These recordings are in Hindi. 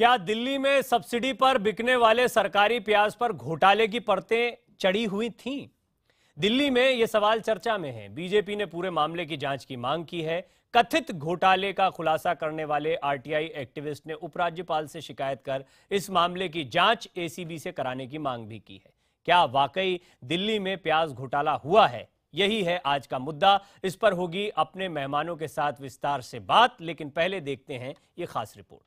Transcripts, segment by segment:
क्या दिल्ली में सब्सिडी पर बिकने वाले सरकारी प्याज पर घोटाले की परतें चढ़ी हुई थीं? दिल्ली में यह सवाल चर्चा में है बीजेपी ने पूरे मामले की जांच की मांग की है कथित घोटाले का खुलासा करने वाले आरटीआई एक्टिविस्ट ने उपराज्यपाल से शिकायत कर इस मामले की जांच एसीबी से कराने की मांग भी की है क्या वाकई दिल्ली में प्याज घोटाला हुआ है यही है आज का मुद्दा इस पर होगी अपने मेहमानों के साथ विस्तार से बात लेकिन पहले देखते हैं ये खास रिपोर्ट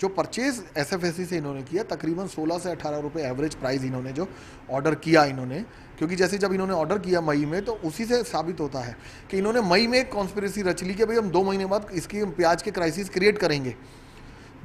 जो purchase S F S C से इन्होंने किया तकरीबन 16 से अठारह रुपए एवरेज प्राइस इन्होंने जो ऑर्डर किया इन्होंने क्योंकि जैसे जब इन्होंने ऑर्डर किया मई में तो उसी से साबित होता है कि इन्होंने मई में एक कॉन्स्परेसी रच ली कि भाई हम दो महीने बाद इसकी प्याज के क्राइसिस क्रिएट करेंगे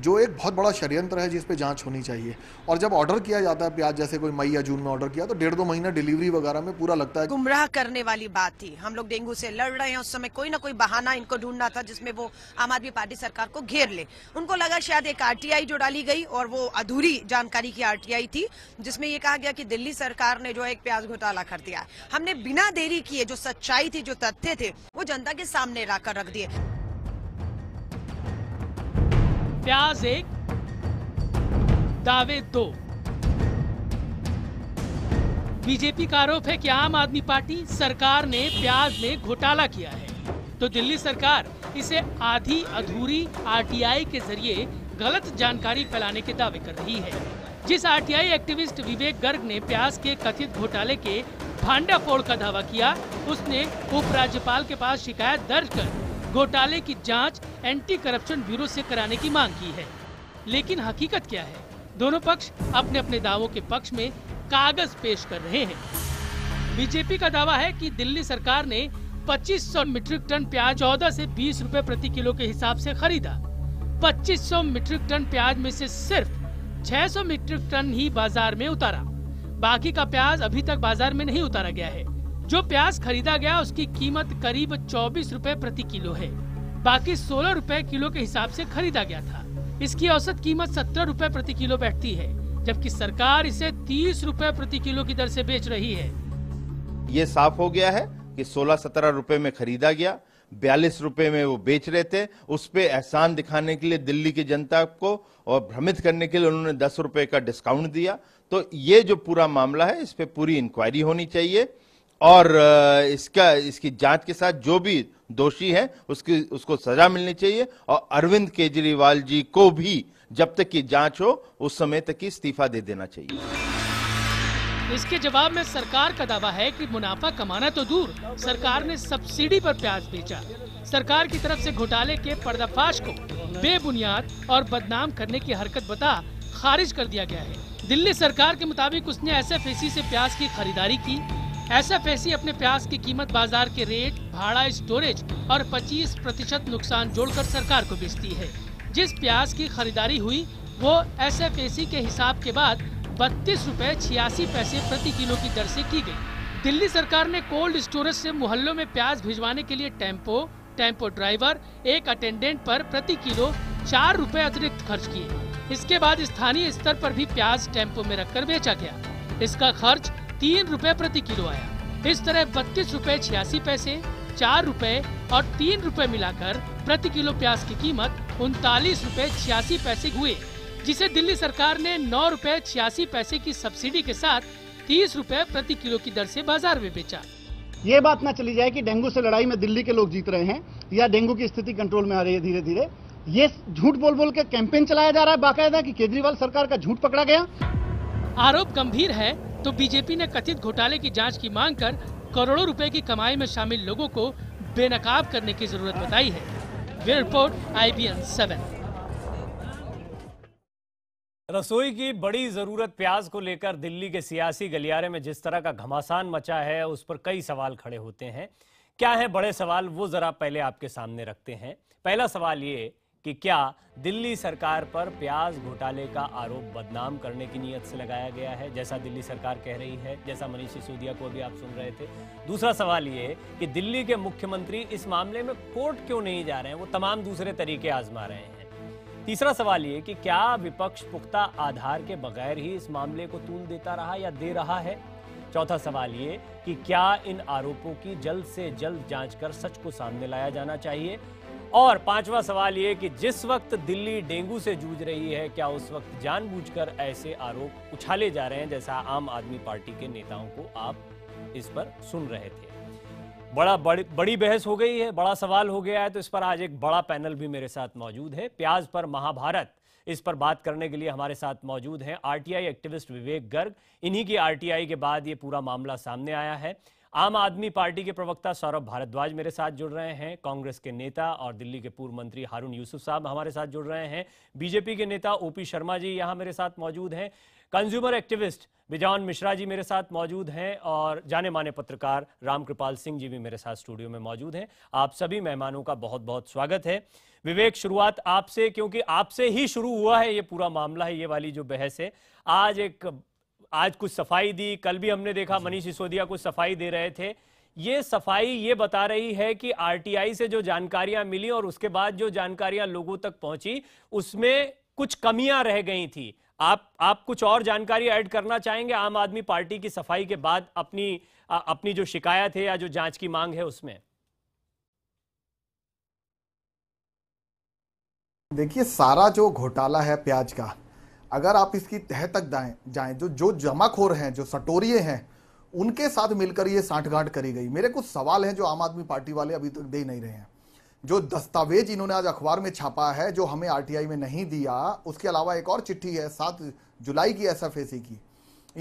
जो एक बहुत बड़ा षडयंत्र है जिस पे जांच होनी चाहिए और जब ऑर्डर किया जाता है प्याज जैसे कोई मई या जून में ऑर्डर किया तो डेढ़ दो महीना डिलीवरी वगैरह में पूरा लगता है गुमराह करने वाली बात थी हम लोग डेंगू से लड़ रहे हैं उस समय कोई ना कोई बहाना इनको ढूंढना था जिसमें वो आम आदमी पार्टी सरकार को घेर ले उनको लगा शायद एक आर जो डाली गई और वो अधूरी जानकारी की आर थी जिसमें ये कहा गया कि दिल्ली सरकार ने जो एक प्याज घोटाला कर दिया हमने बिना देरी किए जो सच्चाई थी जो तथ्य थे वो जनता के सामने लाकर रख दिए प्याज एक दावे दो बीजेपी का आरोप है कि आम आदमी पार्टी सरकार ने प्याज में घोटाला किया है तो दिल्ली सरकार इसे आधी अधूरी आरटीआई के जरिए गलत जानकारी फैलाने के दावे कर रही है जिस आरटीआई एक्टिविस्ट विवेक गर्ग ने प्याज के कथित घोटाले के भांडाफोड़ का दावा किया उसने उपराज्यपाल के पास शिकायत दर्ज कर घोटाले की जांच एंटी करप्शन ब्यूरो से कराने की मांग की है लेकिन हकीकत क्या है दोनों पक्ष अपने अपने दावों के पक्ष में कागज पेश कर रहे हैं बीजेपी का दावा है कि दिल्ली सरकार ने 2500 मीट्रिक टन प्याज चौदह से 20 रुपए प्रति किलो के हिसाब से खरीदा 2500 मीट्रिक टन प्याज में से सिर्फ 600 मीट्रिक टन ही बाजार में उतारा बाकी का प्याज अभी तक बाजार में नहीं उतारा गया है जो प्याज खरीदा गया उसकी कीमत करीब चौबीस रूपए प्रति किलो है बाकी सोलह रूपए किलो के हिसाब से खरीदा गया था इसकी औसत कीमत सत्रह रूपए प्रति किलो बैठती है जबकि सरकार इसे तीस रूपए प्रति किलो की दर से बेच रही है ये साफ हो गया है कि सोलह सत्रह रूपए में खरीदा गया बयालीस रुपए में वो बेच रहे थे उस पर एहसान दिखाने के लिए दिल्ली की जनता को और भ्रमित करने के लिए उन्होंने दस रुपए का डिस्काउंट दिया तो ये जो पूरा मामला है इस पर पूरी इंक्वायरी होनी चाहिए और इसका इसकी जांच के साथ जो भी दोषी है उसकी उसको सजा मिलनी चाहिए और अरविंद केजरीवाल जी को भी जब तक की जांच हो उस समय तक की इस्तीफा दे देना चाहिए इसके जवाब में सरकार का दावा है कि मुनाफा कमाना तो दूर सरकार ने सब्सिडी पर प्याज बेचा सरकार की तरफ से घोटाले के पर्दाफाश को बेबुनियाद और बदनाम करने की हरकत बता खारिज कर दिया गया है दिल्ली सरकार के मुताबिक उसने एस एफ से प्याज की खरीदारी की एसएफएसी अपने प्याज की कीमत बाजार के रेट भाड़ा स्टोरेज और 25 प्रतिशत नुकसान जोड़कर सरकार को बेचती है जिस प्याज की खरीदारी हुई वो एसएफएसी के हिसाब के बाद बत्तीस रूपए छियासी पैसे प्रति किलो की दर से की गई। दिल्ली सरकार ने कोल्ड स्टोरेज से मोहल्लों में प्याज भिजवाने के लिए टेम्पो टेम्पो ड्राइवर एक अटेंडेंट पर प्रति किलो चार रूपए अतिरिक्त खर्च किए इसके बाद स्थानीय स्तर पर भी प्याज टेम्पो में रखकर बेचा गया इसका खर्च तीन रूपए प्रति किलो आया इस तरह बत्तीस रूपए छियासी पैसे चार रूपए और तीन रूपए मिलाकर प्रति किलो प्याज की कीमत उनतालीस रूपए छियासी पैसे हुए जिसे दिल्ली सरकार ने नौ रूपए छियासी पैसे की सब्सिडी के साथ तीस रूपए प्रति किलो की दर से बाजार में बेचा ये बात ना चली जाए कि डेंगू से लड़ाई में दिल्ली के लोग जीत रहे हैं या डेंगू की स्थिति कंट्रोल में आ रही है धीरे धीरे ये झूठ बोल बोल के कैंपेन चलाया जा रहा है बाकायदा की केजरीवाल सरकार का झूठ पकड़ा गया आरोप गंभीर है तो बीजेपी ने कथित घोटाले की जांच की मांग कर करोड़ों रुपए की कमाई में शामिल लोगों को बेनकाब करने की जरूरत बताई है रिपोर्ट आई बी सेवन रसोई की बड़ी जरूरत प्याज को लेकर दिल्ली के सियासी गलियारे में जिस तरह का घमासान मचा है उस पर कई सवाल खड़े होते हैं क्या है बड़े सवाल वो जरा पहले आपके सामने रखते हैं पहला सवाल ये कि क्या दिल्ली सरकार पर प्याज घोटाले का आरोप बदनाम करने की नीयत से लगाया गया है जैसा दिल्ली सरकार कह रही है जैसा मनीष सिसोदिया को भी आप सुन रहे थे दूसरा सवाल ये कि दिल्ली के मुख्यमंत्री इस मामले में कोर्ट क्यों नहीं जा रहे हैं वो तमाम दूसरे तरीके आजमा रहे हैं तीसरा सवाल ये कि क्या विपक्ष पुख्ता आधार के बगैर ही इस मामले को तूल देता रहा या दे रहा है चौथा सवाल ये कि क्या इन आरोपों की जल्द से जल्द जांच कर सच को सामने लाया जाना चाहिए और पांचवा सवाल ये कि जिस वक्त दिल्ली डेंगू से जूझ रही है क्या उस वक्त जानबूझकर ऐसे आरोप उछाले जा रहे हैं जैसा आम आदमी पार्टी के नेताओं को आप इस पर सुन रहे थे बड़ा बड़ी बड़ी बहस हो गई है बड़ा सवाल हो गया है तो इस पर आज एक बड़ा पैनल भी मेरे साथ मौजूद है प्याज पर महाभारत इस पर बात करने के लिए हमारे साथ मौजूद हैं आरटीआई एक्टिविस्ट विवेक गर्ग इन्हीं की आरटीआई के बाद ये पूरा मामला सामने आया है आम आदमी पार्टी के प्रवक्ता सौरभ भारद्वाज मेरे साथ जुड़ रहे हैं कांग्रेस के नेता और दिल्ली के पूर्व मंत्री हारून यूसुफ साहब हमारे साथ जुड़ रहे हैं बीजेपी के नेता ओपी शर्मा जी यहाँ मेरे साथ मौजूद हैं कंज्यूमर एक्टिविस्ट बिजान मिश्रा जी मेरे साथ मौजूद हैं और जाने माने पत्रकार रामकृपाल सिंह जी भी मेरे साथ स्टूडियो में मौजूद हैं आप सभी मेहमानों का बहुत बहुत स्वागत है विवेक शुरुआत आपसे क्योंकि आपसे ही शुरू हुआ है ये पूरा मामला है ये वाली जो बहस है आज एक आज कुछ सफाई दी कल भी हमने देखा मनीष सिसोदिया कुछ सफाई दे रहे थे ये सफाई ये बता रही है कि आरटीआई से जो जानकारियां मिली और उसके बाद जो जानकारियां लोगों तक पहुंची उसमें कुछ कमियां रह गई थी आप आप कुछ और जानकारी ऐड करना चाहेंगे आम आदमी पार्टी की सफाई के बाद अपनी आ, अपनी जो शिकायत है या जो जांच की मांग है उसमें देखिए सारा जो घोटाला है प्याज का अगर आप इसकी तह तक जाएं जाएं जो जो जमाखोर हैं जो सटोरिए हैं उनके साथ मिलकर ये साठगांठ करी गई मेरे कुछ सवाल हैं जो आम आदमी पार्टी वाले अभी तक दे नहीं रहे हैं जो दस्तावेज इन्होंने आज अखबार में छापा है जो हमें आरटीआई में नहीं दिया उसके अलावा एक और चिट्ठी है सात जुलाई की एस की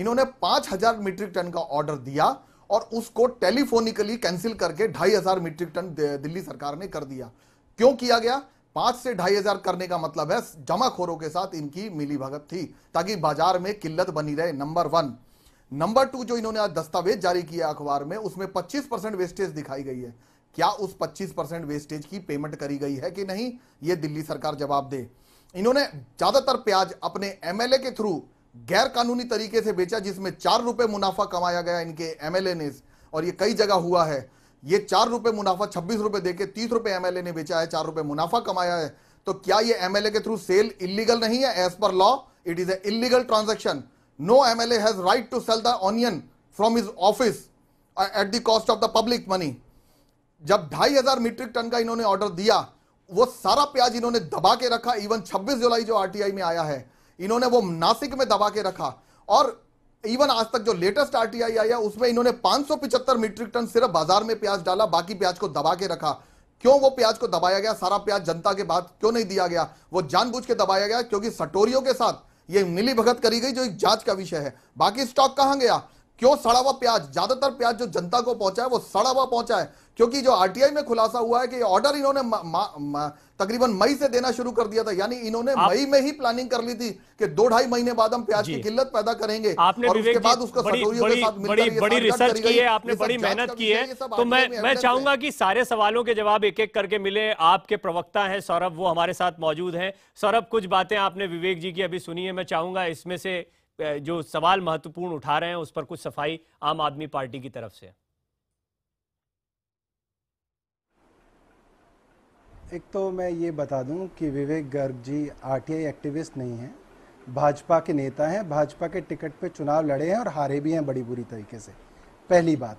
इन्होंने पाँच हजार मीट्रिक टन का ऑर्डर दिया और उसको टेलीफोनिकली कैंसिल करके ढाई हजार मीट्रिक टन दिल्ली सरकार ने कर दिया क्यों किया गया पांच से ढाई हजार करने का मतलब है जमाखोरों के साथ इनकी मिली भगत थी ताकि बाजार में किल्लत बनी रहे नंबर वन नंबर टू जो इन्होंने आज दस्तावेज जारी किया अखबार में उसमें 25 परसेंट वेस्टेज दिखाई गई है क्या उस 25 परसेंट वेस्टेज की पेमेंट करी गई है कि नहीं ये दिल्ली सरकार जवाब दे इन्होंने ज्यादातर प्याज अपने एमएलए के थ्रू गैर कानूनी तरीके से बेचा जिसमें चार रुपए मुनाफा कमाया गया इनके एमएलए ने और ये कई जगह हुआ है ये चार रुपए मुनाफा छब्बीस रुपए देके तीस रुपए एमएलए ने बेचा है चार रुपए मुनाफा कमाया है तो क्या ये एमएलए के थ्रू सेल इलीगल नहीं है as per law it is a illegal transaction no MLA has right to sell the onion from his office at the cost of the public money जब ढाई हजार मीट्रिक टन का इन्होंने ऑर्डर दिया वो सारा प्याज इन्होंने दबा के रखा इवन 26 जुलाई जो आरटीआई में आया है इन्होंने वो नासिक में दबा के रखा और इवन आज तक जो लेटेस्ट आरटीआई आया उसमें इन्होंने 575 मीट्रिक टन सिर्फ बाजार में प्याज डाला बाकी प्याज को दबा के रखा क्यों वो प्याज को दबाया गया सारा प्याज जनता के बाद क्यों नहीं दिया गया वो जानबूझ के दबाया गया क्योंकि सटोरियों के साथ ये भगत करी गई जो एक जांच का विषय है बाकी स्टॉक कहां गया क्यों सड़ा हुआ प्याज ज्यादातर प्याज जो जनता को पहुंचा है वो सड़ा हुआ पहुंचा है क्योंकि जो आरटीआई में खुलासा हुआ है कि ऑर्डर इन्होंने तकरीबन मई से देना शुरू कर दिया था यानी इन्होंने मई में ही प्लानिंग कर ली थी कि दो ढाई महीने बाद हम प्याज की किल्लत पैदा करेंगे आपने और उसके बाद उसका बड़ी, बड़ी, बड़ी, बड़ी रिसर्च की है आपने बड़ी मेहनत की है तो मैं मैं चाहूंगा कि सारे सवालों के जवाब एक एक करके मिले आपके प्रवक्ता है सौरभ वो हमारे साथ मौजूद है सौरभ कुछ बातें आपने विवेक जी की अभी सुनी है मैं चाहूंगा इसमें से जो सवाल महत्वपूर्ण उठा रहे हैं उस पर कुछ सफाई आम आदमी पार्टी की तरफ से एक तो मैं ये बता दूं कि विवेक गर्ग जी आरटीआई एक्टिविस्ट नहीं है भाजपा के नेता हैं भाजपा के टिकट पे चुनाव लड़े हैं और हारे भी हैं बड़ी बुरी तरीके से पहली बात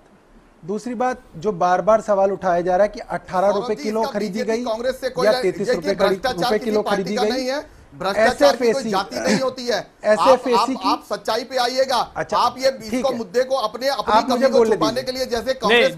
दूसरी बात जो बार बार सवाल उठाया जा रहा है कि अठारह रुपए किलो खरीदी गई कांग्रेस या तैतीस रुपए किलो खरीदी गई भ्रष्टाचार जाति नहीं होती है ऐसे आप, आप, आप सच्चाई पे आइएगा अच्छा, आप ये इसको मुद्दे को अपने अपनी कमी को छुपाने के लिए जैसे कांग्रेस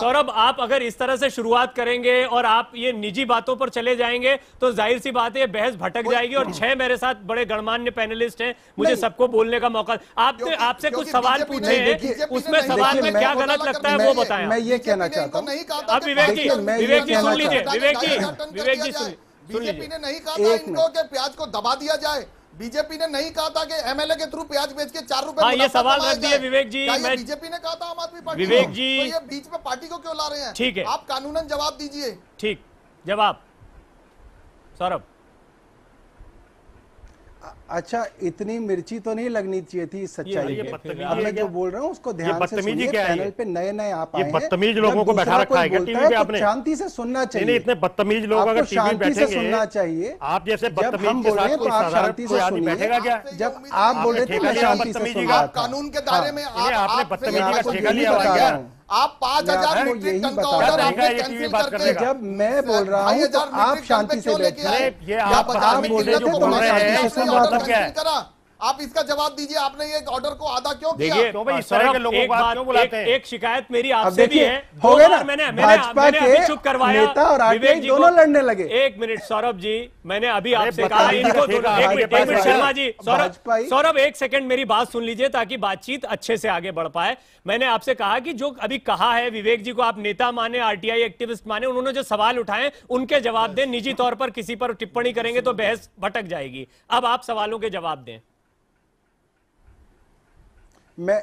सौरभ आप अगर इस तरह से शुरुआत करेंगे और आप ये निजी बातों पर चले जाएंगे तो जाहिर सी बात है बहस भटक जाएगी और छह मेरे साथ बड़े गणमान्य पैनलिस्ट हैं मुझे सबको बोलने का मौका आपसे आपसे कुछ सवाल पूछे हैं उसमें सवाल में क्या गलत लगता है वो बताएं मैं ये कहना कहना चाहता हूँ अब विवेक जी विवेक जी सुन लीजिए विवेक जी विवेक जी बीजेपी ने नहीं कहा था इनको कि प्याज को दबा दिया जाए बीजेपी ने नहीं कहा था कि एमएलए के थ्रू प्याज बेच के चार रूपए हाँ, ये सवाल रख दिए विवेक जी मैं बीजेपी ने कहा था आम आदमी पार्टी विवेक जी तो ये बीच में पार्टी को क्यों ला रहे हैं ठीक है आप कानूनन जवाब दीजिए ठीक जवाब सौरभ अच्छा इतनी मिर्ची तो नहीं लगनी चाहिए थी सच्चाई ये, ये अब मैं जो बोल रहा हूँ उसको ध्यान से सुनिए चैनल पे नए नए आप आए बदतमीज लोगों को बैठा रखा है टीवी तो पे आपने शांति से सुनना चाहिए नहीं इतने बदतमीज लोग अगर टीवी पे से सुनना चाहिए आप जैसे बदतमीज हम बोल रहे हैं तो आप शांति से सुनिए जब आप बोल रहे थे शांति से सुना कानून के दायरे में हाँ, आपने बदतमीजी का ठेका लिया हुआ है आप पांच हजार मीट्रिक टन का ऑर्डर आपने कैंसिल करके जब मैं बोल रहा हूँ तो आप शांति से बैठे आप बोल रहे हैं तो मैं शांति से 오케이. 그러니까 आप इसका जवाब दीजिए आपने ये ऑर्डर को आधा क्यों किया एक शिकायत मेरी आपसे भी है भाजपा के चुप करवाया और दोनों लड़ने लगे एक मिनट सौरभ जी मैंने अभी आपसे कहा इनको शर्मा जी सौरभ सौरभ एक सेकंड मेरी बात सुन लीजिए ताकि बातचीत अच्छे से आगे बढ़ पाए मैंने आपसे कहा कि जो अभी कहा है विवेक जी को आप नेता माने आरटीआई एक्टिविस्ट माने उन्होंने जो सवाल उठाए उनके जवाब दें निजी तौर पर किसी पर टिप्पणी करेंगे तो बहस भटक जाएगी अब आप सवालों के जवाब दें मैं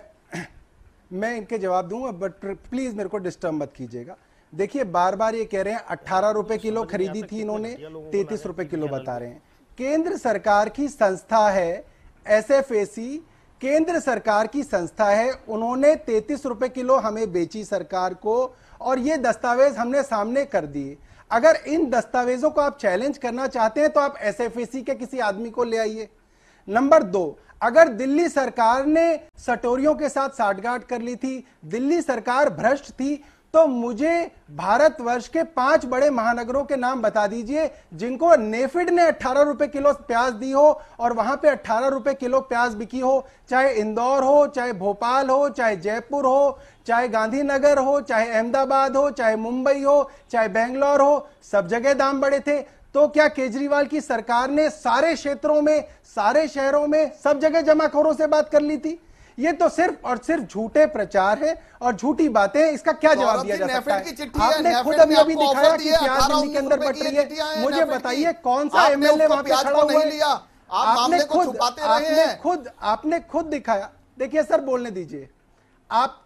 मैं इनके जवाब दूंगा बट प्लीज़ मेरे को डिस्टर्ब मत कीजिएगा देखिए बार बार ये कह रहे हैं अट्ठारह रुपए किलो खरीदी थी इन्होंने तैतीस रुपए किलो बता रहे हैं केंद्र सरकार की संस्था है एस केंद्र सरकार की संस्था है उन्होंने तैतीस रुपए किलो हमें बेची सरकार को और ये दस्तावेज हमने सामने कर दिए अगर इन दस्तावेजों को आप चैलेंज करना चाहते हैं तो आप एस के किसी आदमी को ले आइए नंबर दो अगर दिल्ली सरकार ने सटोरियों के साथ साठगांठ कर ली थी दिल्ली सरकार भ्रष्ट थी तो मुझे भारतवर्ष के पांच बड़े महानगरों के नाम बता दीजिए जिनको नेफिड ने 18 रुपए किलो प्याज दी हो और वहां पे अट्ठारह रुपए किलो प्याज बिकी हो चाहे इंदौर हो चाहे भोपाल हो चाहे जयपुर हो चाहे गांधीनगर हो चाहे अहमदाबाद हो चाहे मुंबई हो चाहे बेंगलोर हो सब जगह दाम बड़े थे तो क्या केजरीवाल की सरकार ने सारे क्षेत्रों में सारे शहरों में सब जगह जमाखोरों से बात कर ली थी ये तो सिर्फ और सिर्फ झूठे प्रचार है और झूठी बातें हैं इसका क्या जवाब दिया जा सकता है आपने खुद अभी अभी दिखाया कि प्याज दिल्ली के अंदर बट रही है मुझे बताइए कौन सा एमएलए वहां पे खड़ा तो हुआ है आपने खुद आपने खुद आपने खुद दिखाया देखिए सर बोलने दीजिए आप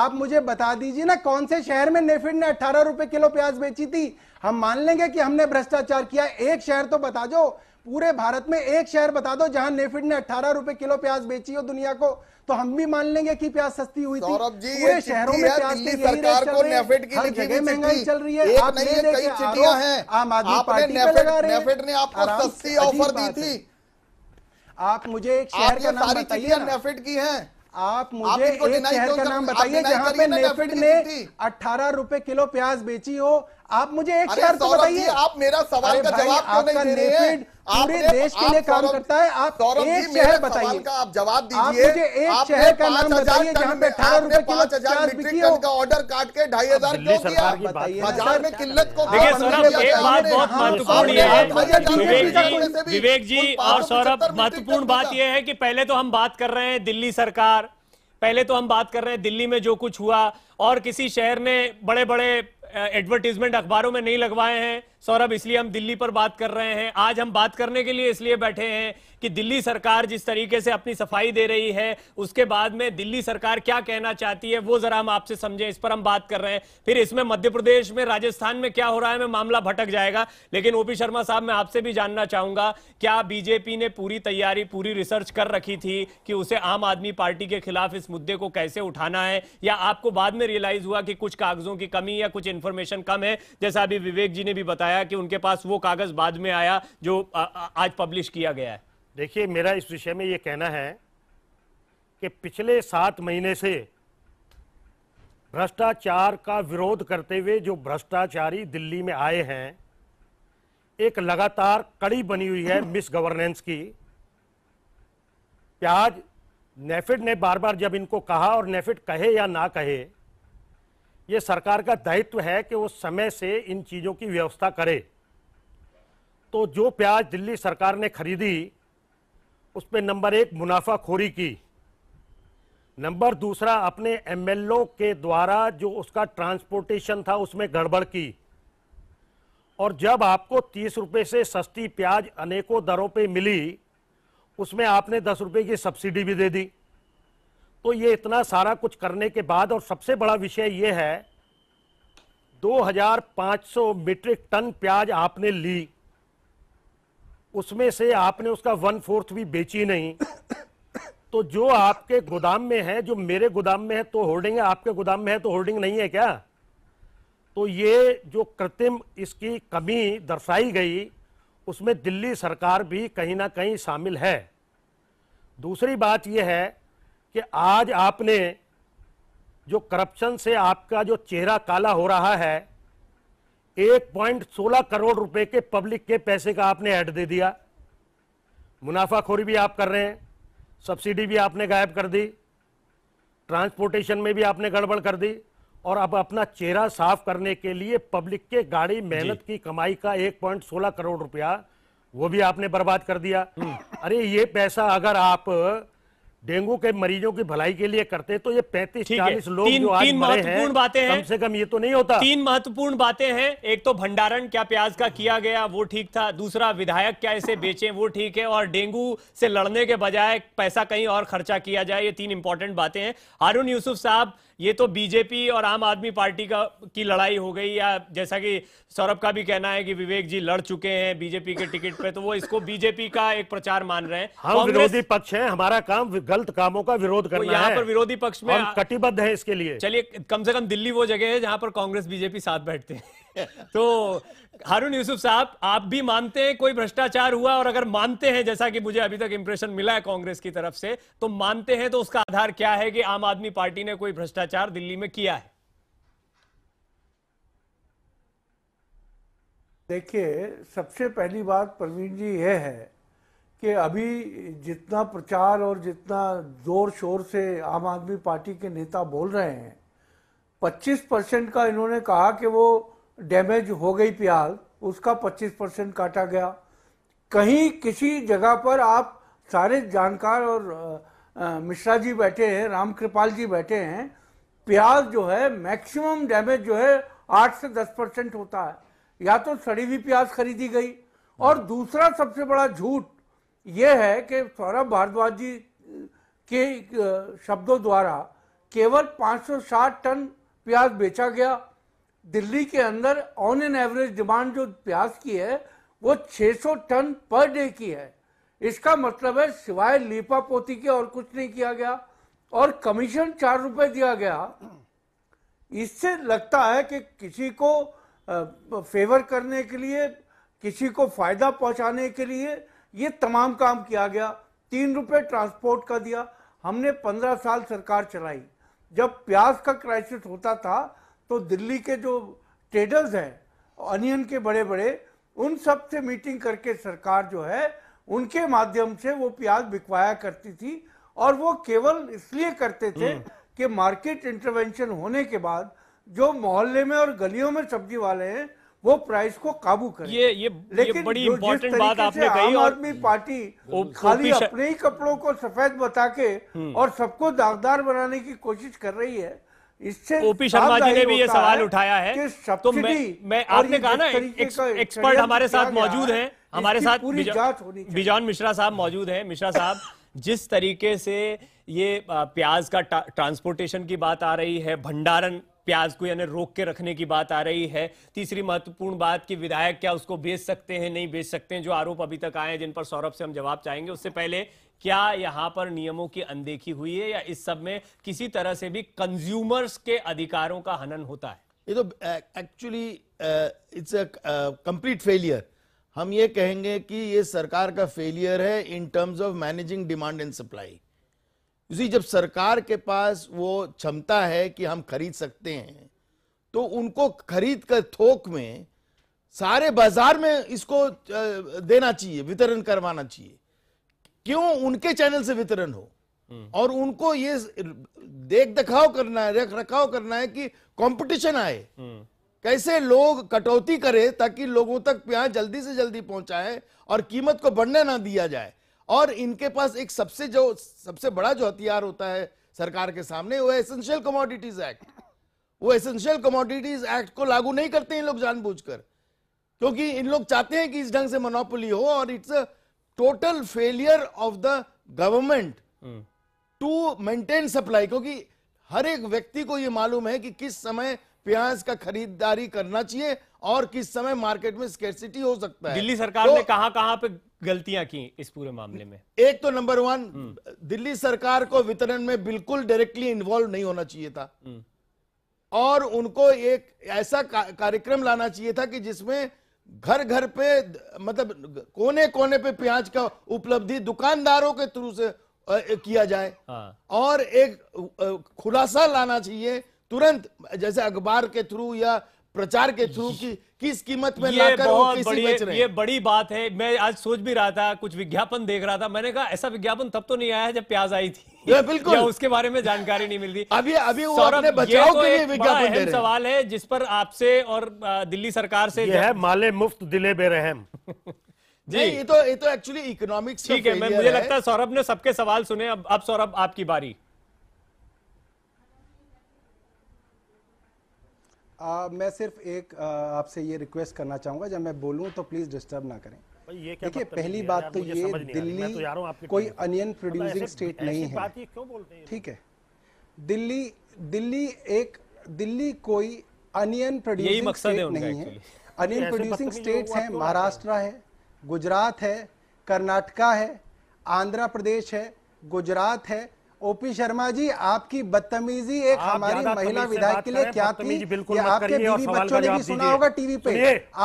आप मुझे बता दीजिए ना कौन से शहर में नेफिड ने अठारह रुपए किलो प्याज बेची थी हम मान लेंगे कि हमने भ्रष्टाचार किया एक शहर तो बता दो पूरे भारत में एक शहर बता दो जहां नेफिड ने अठारह रुपए किलो प्याज बेची हो दुनिया को तो हम भी मान लेंगे कि प्याज सस्ती हुई थी पूरे शहरों में प्याज की सरकार को नेफेड की लिखी हुई महंगाई चल रही है आप नहीं ले कई चिट्ठियां हैं आम आदमी पार्टी ने लगा रहे नेफेड ने आपको सस्ती ऑफर दी थी आप मुझे एक शहर का नाम बताइए नेफेड की है आप मुझे तो आप एक शहर का नाम बताइए जहां पे नेफेड ने अठारह रुपए किलो प्याज बेची हो आप मुझे एक शहर तो बताइए आप मेरा सवाल का जवाब क्यों नहीं दे रहे हैं पूरे देश के लिए काम करता है आप एक शहर बताइए का आप जवाब दीजिए मुझे एक शहर का नाम बताइए जहां पे अठारह रुपए किलो पचास बिकी का ऑर्डर काट के ढाई हजार क्यों किया बाजार में किल्लत को देखिए सौरभ एक बात बहुत महत्वपूर्ण विवेक जी और सौरभ महत्वपूर्ण बात यह है कि पहले तो हम बात कर रहे हैं दिल्ली सरकार पहले तो हम बात कर रहे हैं दिल्ली में जो कुछ हुआ और किसी शहर ने बड़े बड़े एडवर्टीजमेंट अखबारों में नहीं लगवाए हैं सौरभ इसलिए हम दिल्ली पर बात कर रहे हैं आज हम बात करने के लिए इसलिए बैठे हैं कि दिल्ली सरकार जिस तरीके से अपनी सफाई दे रही है उसके बाद में दिल्ली सरकार क्या कहना चाहती है वो जरा हम आपसे समझे इस पर हम बात कर रहे हैं फिर इसमें मध्य प्रदेश में राजस्थान में क्या हो रहा है मैं मामला भटक जाएगा लेकिन ओपी शर्मा साहब मैं आपसे भी जानना चाहूंगा क्या बीजेपी ने पूरी तैयारी पूरी रिसर्च कर रखी थी कि उसे आम आदमी पार्टी के खिलाफ इस मुद्दे को कैसे उठाना है या आपको बाद में रियलाइज हुआ कि कुछ कागजों की कमी या कुछ इन्फॉर्मेशन कम है जैसा अभी विवेक जी ने भी बताया बताया कि उनके पास वो कागज बाद में आया जो आ, आ, आज पब्लिश किया गया है देखिए मेरा इस विषय में ये कहना है कि पिछले सात महीने से भ्रष्टाचार का विरोध करते हुए जो भ्रष्टाचारी दिल्ली में आए हैं एक लगातार कड़ी बनी हुई है मिस गवर्नेंस की आज नेफिड ने बार बार जब इनको कहा और नेफिड कहे या ना कहे ये सरकार का दायित्व है कि वो समय से इन चीज़ों की व्यवस्था करे तो जो प्याज दिल्ली सरकार ने खरीदी उस पर नंबर एक मुनाफाखोरी की नंबर दूसरा अपने एमएलओ के द्वारा जो उसका ट्रांसपोर्टेशन था उसमें गड़बड़ की और जब आपको तीस रुपये से सस्ती प्याज अनेकों दरों पे मिली उसमें आपने दस रुपये की सब्सिडी भी दे दी तो ये इतना सारा कुछ करने के बाद और सबसे बड़ा विषय ये है 2500 मीट्रिक टन प्याज आपने ली उसमें से आपने उसका वन फोर्थ भी बेची नहीं तो जो आपके गोदाम में है जो मेरे गोदाम में है तो होल्डिंग है आपके गोदाम में है तो होल्डिंग नहीं है क्या तो ये जो कृत्रिम इसकी कमी दर्शाई गई उसमें दिल्ली सरकार भी कहीं ना कहीं शामिल है दूसरी बात यह है कि आज आपने जो करप्शन से आपका जो चेहरा काला हो रहा है एक पॉइंट सोलह करोड़ रुपए के पब्लिक के पैसे का आपने ऐड दे दिया मुनाफाखोरी भी आप कर रहे हैं सब्सिडी भी आपने गायब कर दी ट्रांसपोर्टेशन में भी आपने गड़बड़ कर दी और अब अपना चेहरा साफ करने के लिए पब्लिक के गाड़ी मेहनत की कमाई का एक पॉइंट सोलह करोड़ रुपया वो भी आपने बर्बाद कर दिया हम्म। अरे ये पैसा अगर आप डेंगू के मरीजों की भलाई के लिए करते तो ये पैंतीस चालीस लोग तीन, जो आज तीन महत्वपूर्ण बातें हैं कम से कम ये तो नहीं होता तीन महत्वपूर्ण बातें हैं एक तो भंडारण क्या प्याज का किया गया वो ठीक था दूसरा विधायक क्या इसे बेचे वो ठीक है और डेंगू से लड़ने के बजाय पैसा कहीं और खर्चा किया जाए ये तीन इंपॉर्टेंट बातें हैं हारून यूसुफ साहब ये तो बीजेपी और आम आदमी पार्टी का की लड़ाई हो गई या जैसा कि सौरभ का भी कहना है कि विवेक जी लड़ चुके हैं बीजेपी के टिकट पे तो वो इसको बीजेपी का एक प्रचार मान रहे हैं हम हाँ विरोधी पक्ष हैं हमारा काम गलत कामों का विरोध करना है यहाँ पर विरोधी पक्ष में कटिबद्ध है इसके लिए चलिए कम से कम दिल्ली वो जगह है जहाँ पर कांग्रेस बीजेपी साथ बैठते हैं तो हारून यूसुफ साहब आप भी मानते हैं कोई भ्रष्टाचार हुआ और अगर मानते हैं जैसा कि मुझे अभी तक इंप्रेशन मिला है कांग्रेस की तरफ से तो मानते हैं तो उसका आधार क्या है कि आम आदमी पार्टी ने कोई भ्रष्टाचार दिल्ली में किया है देखिए सबसे पहली बात प्रवीण जी यह है कि अभी जितना प्रचार और जितना जोर शोर से आम आदमी पार्टी के नेता बोल रहे हैं 25 परसेंट का इन्होंने कहा कि वो डैमेज हो गई प्याज उसका 25 परसेंट काटा गया कहीं किसी जगह पर आप सारे जानकार और मिश्रा जी बैठे हैं राम कृपाल जी बैठे हैं प्याज जो है मैक्सिमम डैमेज जो है आठ से दस परसेंट होता है या तो सड़ी हुई प्याज खरीदी गई और दूसरा सबसे बड़ा झूठ ये है कि सौरभ भारद्वाज जी के शब्दों द्वारा केवल 560 टन प्याज बेचा गया दिल्ली के अंदर ऑन एन एवरेज डिमांड जो प्याज की है वो 600 टन पर डे की है इसका मतलब है सिवाय लीपा पोती के और कुछ नहीं किया गया और कमीशन चार रुपए दिया गया इससे लगता है कि किसी को फेवर करने के लिए किसी को फायदा पहुंचाने के लिए ये तमाम काम किया गया तीन रुपए ट्रांसपोर्ट का दिया हमने पंद्रह साल सरकार चलाई जब प्याज का क्राइसिस होता था तो दिल्ली के जो ट्रेडर्स हैं अनियन के बड़े बड़े उन सब से मीटिंग करके सरकार जो है उनके माध्यम से वो प्याज बिकवाया करती थी और वो केवल इसलिए करते थे हम्म। कि मार्केट इंटरवेंशन होने के बाद जो मोहल्ले में और गलियों में सब्जी वाले हैं वो प्राइस को काबू करें ये ये लेकिन ये बड़ी इम्पोर्टेंट बात आपने कही आम आदमी पार्टी खाली अपने ही कपड़ों को सफेद बता के हम्म। और सबको दागदार बनाने की कोशिश कर रही है इससे ओपी शर्मा जी ने भी ये सवाल उठाया है तो मैं, मैं आपने कहा ना एक्सपर्ट हमारे साथ मौजूद हैं हमारे साथ बिजान मिश्रा साहब मौजूद हैं मिश्रा साहब जिस तरीके से ये प्याज का ट्रांसपोर्टेशन की बात आ रही है भंडारण प्याज को यानी रोक के रखने की बात आ रही है तीसरी महत्वपूर्ण बात कि विधायक क्या उसको बेच सकते हैं नहीं बेच सकते हैं जो आरोप अभी तक आए हैं जिन पर सौरभ से हम जवाब चाहेंगे उससे पहले क्या यहां पर नियमों की अनदेखी हुई है या इस सब में किसी तरह से भी कंज्यूमर्स के अधिकारों का हनन होता है ये तो actually it's a complete failure हम ये कहेंगे कि ये सरकार का फेलियर है in terms of managing demand and supply उसी जब सरकार के पास वो क्षमता है कि हम खरीद सकते हैं तो उनको खरीद कर थोक में सारे बाजार में इसको देना चाहिए वितरण करवाना चाहिए क्यों उनके चैनल से वितरण हो हम्म। और उनको ये देख दिखाव करना है रख रखाव करना है कि कंपटीशन आए हम्म। कैसे लोग कटौती करें ताकि लोगों तक प्याज जल्दी से जल्दी पहुंचाए और कीमत को बढ़ने ना दिया जाए और इनके पास एक सबसे जो सबसे बड़ा जो हथियार होता है सरकार के सामने वो एसेंशियल कमोडिटीज एक्ट वो एसेंशियल कमोडिटीज एक्ट को लागू नहीं करते इन लोग जानबूझकर क्योंकि इन लोग चाहते हैं कि इस ढंग से मोनोपोली हो और it's total failure of the government to maintain supply क्योंकि हर एक व्यक्ति को यह मालूम है कि किस समय प्याज का खरीदारी करना चाहिए और किस समय मार्केट में स्केसिटी हो सकता है दिल्ली सरकार तो, ने कहां कहां पे गलतियां की इस पूरे मामले में एक तो नंबर वन hmm. दिल्ली सरकार को वितरण में बिल्कुल डायरेक्टली इन्वॉल्व नहीं होना चाहिए था hmm. और उनको एक ऐसा कार्यक्रम लाना चाहिए था कि जिसमें घर घर पे मतलब कोने कोने पे प्याज का उपलब्धि दुकानदारों के थ्रू से किया जाए हाँ। और एक खुलासा लाना चाहिए तुरंत जैसे अखबार के थ्रू या प्रचार के थ्रू की किस कीमत में ये बहुत बड़ी ये बड़ी बात है मैं आज सोच भी रहा था कुछ विज्ञापन देख रहा था मैंने कहा ऐसा विज्ञापन तब तो नहीं आया जब प्याज आई थी बिल्कुल उसके बारे में जानकारी नहीं मिलती अभी अभी वो अपने बचाव तो के लिए विज्ञापन दे रहे सवाल है जिस पर आपसे और दिल्ली सरकार से यह है माले मुफ्त दिले बेरहम जी ये तो ये तो एक्चुअली इकोनॉमिक्स ठीक है मैं मुझे लगता है सौरभ ने सबके सवाल सुने अब अब सौरभ आपकी बारी आ, मैं सिर्फ एक आपसे ये रिक्वेस्ट करना चाहूंगा जब मैं बोलूं तो प्लीज डिस्टर्ब ना करें देखिए पहली बात तो ये दिल्ली तो कोई अनियन प्रोड्यूसिंग स्टेट नहीं है ठीक है दिल्ली दिल्ली एक दिल्ली कोई अनियन प्रोड्यूसिंग स्टेट नहीं है अनियन प्रोड्यूसिंग स्टेट्स हैं तो महाराष्ट्र है गुजरात है कर्नाटका है आंध्र प्रदेश है गुजरात है ओपी शर्मा जी आपकी बदतमीजी एक हमारी महिला विधायक के लिए क्या थी बिल्कुल आपके बीवी बच्चों ने भी सुना होगा टीवी पे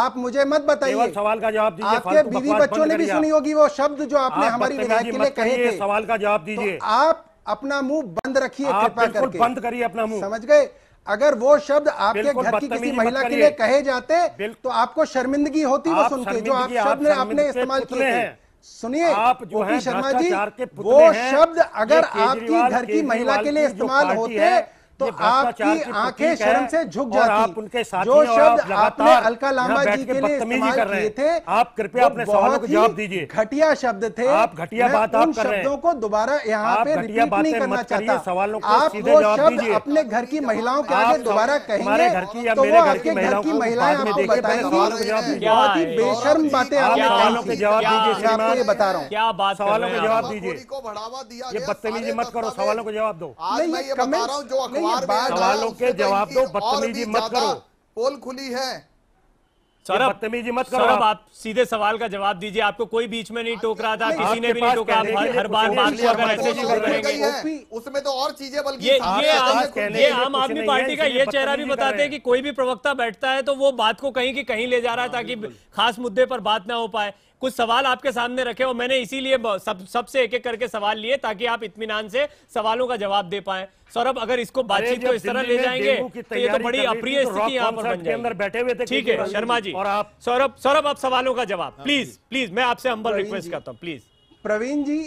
आप मुझे मत बताइए सवाल का जवाब दीजिए आपके बीवी बच्चों ने भी सुनी होगी वो शब्द जो आपने हमारी विधायक के लिए कहे थे सवाल का जवाब तो दीजिए आप अपना मुंह बंद रखिए कृपा करके बंद करिए अपना मुंह समझ गए अगर वो शब्द आपके घर की किसी महिला के लिए कहे जाते तो आपको शर्मिंदगी होती वो सुन के जो आप शब्द आपने इस्तेमाल किए हैं सुनिए आप जो है शर्मा जी वो शब्द अगर आपकी घर की महिला के लिए इस्तेमाल होते तो आपकी आंखें शर्म से झुक जाती आप उनके साथ जो शब्द आपने अलका लांबा जी के लिए इस्तेमाल किए थे आप कृपया अपने सवालों को जवाब दीजिए घटिया शब्द थे आप घटिया बात आप कर रहे हैं शब्दों को दोबारा यहाँ पे रिपीट नहीं करना चाहता सवालों को आप वो शब्द अपने घर की महिलाओं के आगे तो दोबारा कहेंगे तो वो आपके घर की महिलाएं आपको बताएंगी बहुत ही बेशर्म बातें आपने जवाब दीजिए आपको ये बता रहा हूँ क्या बात सवालों को जवाब दीजिए ये बदतमीजी मत करो सवालों को जवाब दो नहीं कमेंट सवालों के जवाब दो बदतमीजी मत करो पोल खुली है सौरभ बदतमीजी मत करो अब आप सीधे सवाल का जवाब दीजिए आपको कोई बीच में नहीं टोक रहा था किसी ने भी नहीं टोका हर बार उसमें तो और चीजें बल्कि आम आदमी पार्टी का ये चेहरा भी बताते हैं कि कोई भी प्रवक्ता बैठता है तो वो बात को कहीं की कहीं ले जा रहा है हाँ, ताकि खास मुद्दे पर बात ना हो पाए कुछ सवाल आपके सामने रखे और मैंने इसीलिए सब सबसे एक एक करके सवाल लिए ताकि आप इतमान से सवालों का जवाब दे पाए सौरभ अगर इसको बातचीत को इस तरह ले जाएंगे तो ये तो बड़ी अप्रिय तो स्थिति यहाँ पर बन जाएगी बैठे हुए थे ठीक है शर्मा जी और आप सौरभ सौरभ आप सवालों का जवाब हाँ, प्लीज प्लीज मैं आपसे हम्बल रिक्वेस्ट करता हूँ प्लीज प्रवीण जी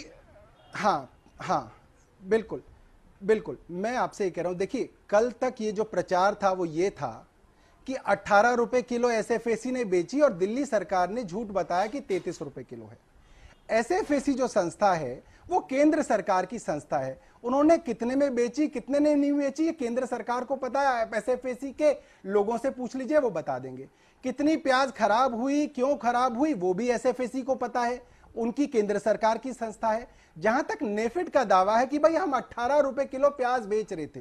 हाँ हाँ बिल्कुल बिल्कुल मैं आपसे ये कह रहा हूँ देखिए कल तक ये जो प्रचार था वो ये था कि अट्ठारह रुपए किलो एस ने बेची और दिल्ली सरकार ने झूठ बताया कि तैतीस रुपए किलो है एस जो संस्था है वो केंद्र सरकार की संस्था है उन्होंने कितने में बेची कितने ने नहीं बेची ये केंद्र सरकार को पता है एस के लोगों से पूछ लीजिए वो बता देंगे कितनी प्याज खराब हुई क्यों खराब हुई वो भी एस को पता है उनकी केंद्र सरकार की संस्था है जहां तक नेफिड का दावा है कि भाई हम अट्ठारह रुपए किलो प्याज बेच रहे थे